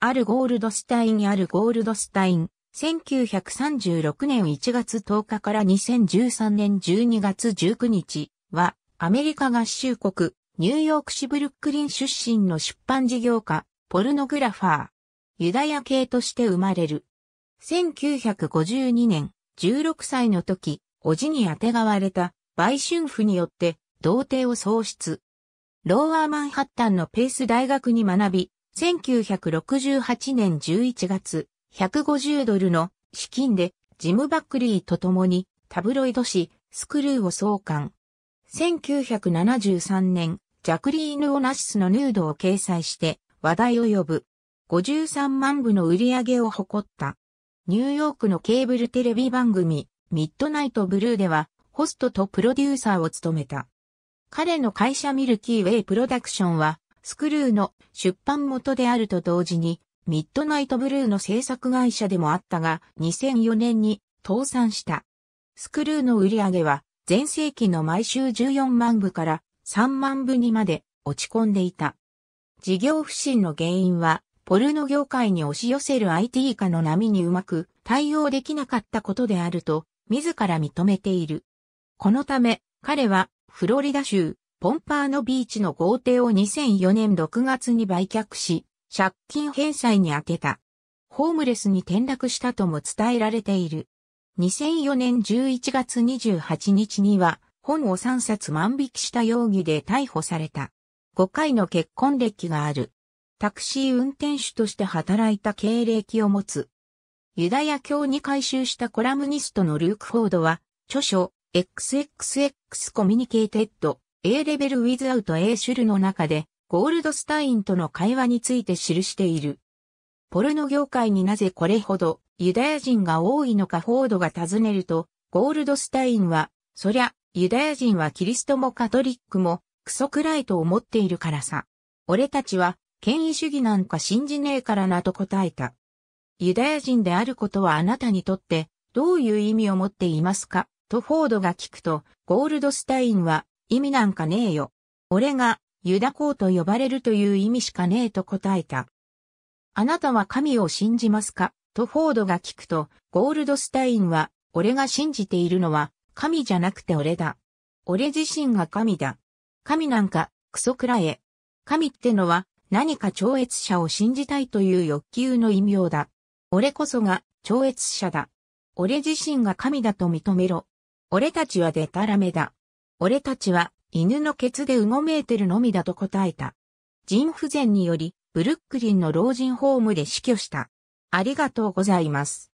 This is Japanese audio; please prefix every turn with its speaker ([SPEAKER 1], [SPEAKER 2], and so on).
[SPEAKER 1] あるゴールドスタインあるゴールドスタイン、1936年1月10日から2013年12月19日は、アメリカ合衆国、ニューヨーク市ブルックリン出身の出版事業家、ポルノグラファー。ユダヤ系として生まれる。1952年、16歳の時、叔父にあてがわれた、売春婦によって、童貞を喪失。ローアーマンハッタンのペース大学に学び、1968年11月、150ドルの資金でジム・バックリーと共にタブロイド紙スクルーを創刊。1973年、ジャクリーヌ・オナシスのヌードを掲載して話題を呼ぶ。53万部の売り上げを誇った。ニューヨークのケーブルテレビ番組、ミッドナイト・ブルーでは、ホストとプロデューサーを務めた。彼の会社ミルキーウェイ・プロダクションは、スクルーの出版元であると同時に、ミッドナイトブルーの制作会社でもあったが、2004年に倒産した。スクルーの売り上げは、前世紀の毎週14万部から3万部にまで落ち込んでいた。事業不振の原因は、ポルノ業界に押し寄せる IT 化の波にうまく対応できなかったことであると、自ら認めている。このため、彼は、フロリダ州、ポンパーノビーチの豪邸を2004年6月に売却し、借金返済に充てた。ホームレスに転落したとも伝えられている。2004年11月28日には、本を3冊万引きした容疑で逮捕された。5回の結婚歴がある。タクシー運転手として働いた経歴を持つ。ユダヤ教に改収したコラムニストのルーク・フォードは、著書、XXX コミュニケーテッド、A レベルウィズアウト A シュルの中で、ゴールドスタインとの会話について記している。ポルノ業界になぜこれほどユダヤ人が多いのかフォードが尋ねると、ゴールドスタインは、そりゃ、ユダヤ人はキリストもカトリックも、クソくらいと思っているからさ。俺たちは、権威主義なんか信じねえからなと答えた。ユダヤ人であることはあなたにとって、どういう意味を持っていますかとフォードが聞くと、ゴールドスタインは、意味なんかねえよ。俺が、ユダ公と呼ばれるという意味しかねえと答えた。あなたは神を信じますかとフォードが聞くと、ゴールドスタインは、俺が信じているのは、神じゃなくて俺だ。俺自身が神だ。神なんか、クソくらえ。神ってのは、何か超越者を信じたいという欲求の異名だ。俺こそが、超越者だ。俺自身が神だと認めろ。俺たちはデタラメだ。俺たちは犬のケツでうごめいてるのみだと答えた。腎不全により、ブルックリンの老人ホームで死去した。ありがとうございます。